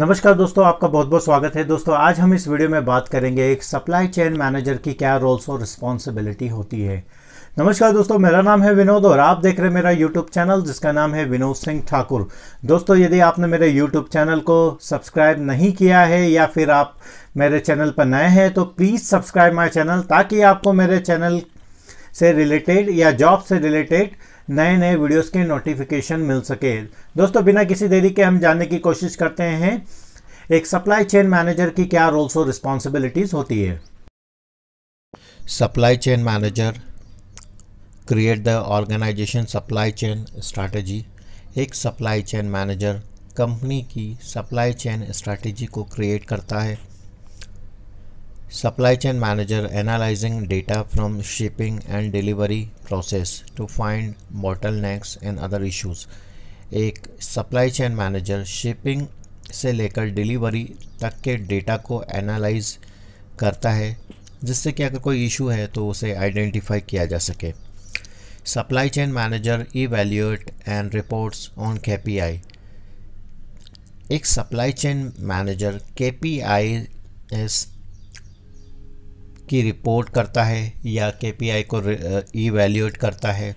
नमस्कार दोस्तों आपका बहुत बहुत स्वागत है दोस्तों आज हम इस वीडियो में बात करेंगे एक सप्लाई चेन मैनेजर की क्या रोल्स और रिस्पॉन्सिबिलिटी होती है नमस्कार दोस्तों मेरा नाम है विनोद और आप देख रहे हैं मेरा यूट्यूब चैनल जिसका नाम है विनोद सिंह ठाकुर दोस्तों यदि आपने मेरे यूट्यूब चैनल को सब्सक्राइब नहीं किया है या फिर आप मेरे चैनल पर नए हैं तो प्लीज़ सब्सक्राइब माई चैनल ताकि आपको मेरे चैनल से रिलेटेड या जॉब से रिलेटेड नए नए वीडियोस के नोटिफिकेशन मिल सके दोस्तों बिना किसी देरी के हम जानने की कोशिश करते हैं एक सप्लाई चेन मैनेजर की क्या रोल्स और रिस्पॉन्सिबिलिटीज़ होती है supply chain manager create the organisation supply chain strategy एक सप्लाई चेन मैनेजर कंपनी की सप्लाई चेन स्ट्रैटेजी को क्रिएट करता है supply Supply manager analysing data from shipping and delivery process to find bottle bottlenecks and other issues. एक supply chain manager shipping से लेकर delivery तक के डेटा को एनालाइज करता है जिससे कि अगर कोई इशू है तो उसे आइडेंटिफाई किया जा सके supply chain manager evaluates and reports on KPI एक supply chain manager KPIs की रिपोर्ट करता है या केपीआई को इवेल्यूएट करता है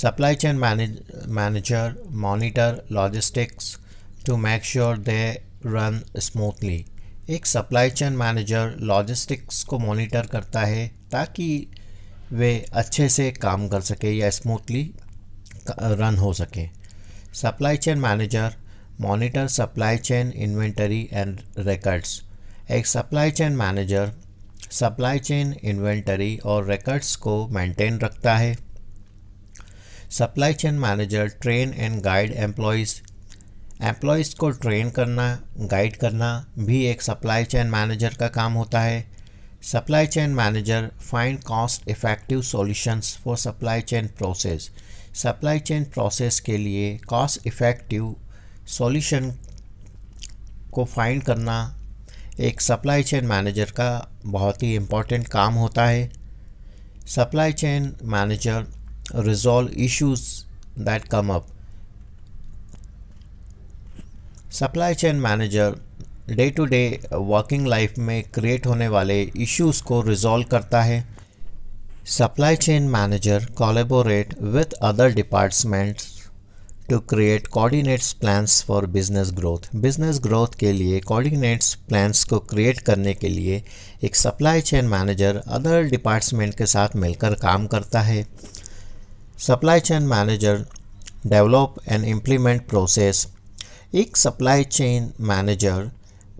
supply chain manager monitor logistics to make sure they run smoothly एक सप्लाई चेन मैनेजर लॉजिस्टिक्स को मॉनिटर करता है ताकि वे अच्छे से काम कर सके या स्मूथली रन हो सके supply chain manager monitor supply chain inventory and records एक supply chain manager supply chain inventory और रिकॉर्ड्स को मेंटेन रखता है supply chain manager train and guide employees employees को ट्रेन करना गाइड करना भी एक सप्लाई चेन मैनेजर का काम होता है supply chain manager find cost effective solutions for supply chain process supply chain process के लिए कॉस्ट इफ़ेक्टिव सॉल्यूशन को फाइंड करना एक सप्लाई चेन मैनेजर का बहुत ही इम्पॉर्टेंट काम होता है supply chain manager resolve issues that come up supply chain manager day to day working life में क्रिएट होने वाले इश्यूज को रिजॉल्व करता है supply chain manager collaborate with other departments to create coordinates plans for business growth business growth के लिए coordinates plans को create करने के लिए एक supply chain manager other department के साथ मिलकर काम करता है supply chain manager develop and implement process एक सप्लाई चेन मैनेजर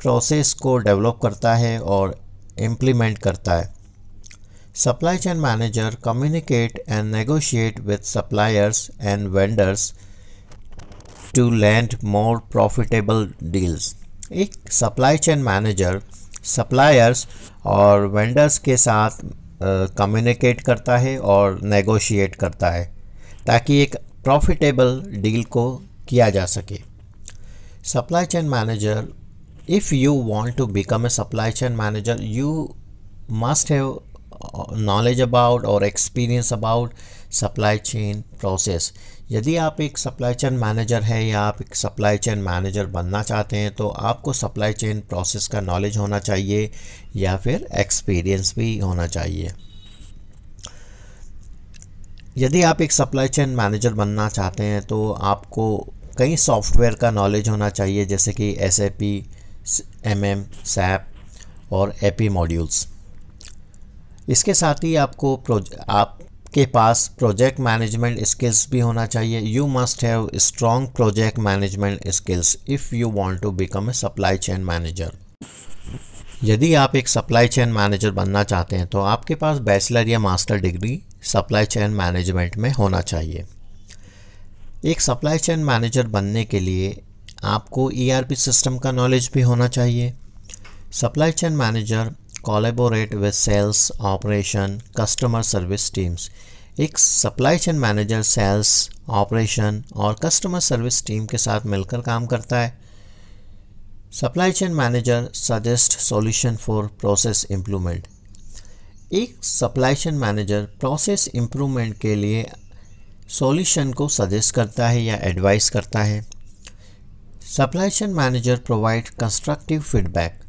प्रोसेस को डेवलप करता है और इम्प्लीमेंट करता है supply chain manager communicate and negotiate with suppliers and vendors to land more profitable deals एक सप्लाई चेन मैनेजर सप्लायर्स और vendors के साथ कम्युनिकेट uh, करता है और नेगोशिएट करता है ताकि एक प्रॉफिटेबल डील को किया जा सके supply chain manager if you want to become a supply chain manager you must have knowledge about और experience about supply chain process यदि आप एक सप्लाई चेन मैनेजर हैं या आप एक सप्लाई चेन मैनेजर बनना चाहते हैं तो आपको सप्लाई चेन प्रोसेस का नॉलेज होना चाहिए या फिर एक्सपीरियंस भी होना चाहिए यदि आप एक सप्लाई चेन मैनेजर बनना चाहते हैं तो आपको कई सॉफ्टवेयर का नॉलेज होना चाहिए जैसे कि S A P M M SAP और ए पी मॉड्यूल्स इसके साथ ही आपको आप आपके पास प्रोजेक्ट मैनेजमेंट स्किल्स भी होना चाहिए you must have strong project management skills if you want to become a supply chain manager यदि आप एक सप्लाई चेन मैनेजर बनना चाहते हैं तो आपके पास बैचलर या master degree supply chain management में होना चाहिए एक सप्लाई चेन मैनेजर बनने के लिए आपको ईआरपी e सिस्टम का नॉलेज भी होना चाहिए supply chain manager collaborate with sales, operation, customer service teams. एक supply chain manager sales operation और कस्टमर सर्विस टीम के साथ मिलकर काम करता है supply chain manager suggest solution for process improvement एक supply chain manager process improvement के लिए सॉल्यूशन को सजेस्ट करता है या एडवाइस करता है supply chain manager provide constructive feedback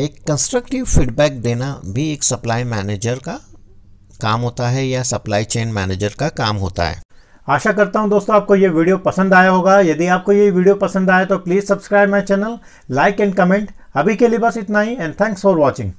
एक कंस्ट्रक्टिव फीडबैक देना भी एक सप्लाई मैनेजर का काम होता है या सप्लाई चेन मैनेजर का काम होता है आशा करता हूं दोस्तों आपको ये वीडियो पसंद आया होगा यदि आपको ये वीडियो पसंद आया तो please subscribe my channel like and comment अभी के लिए बस इतना ही एंड थैंक्स फॉर वॉचिंग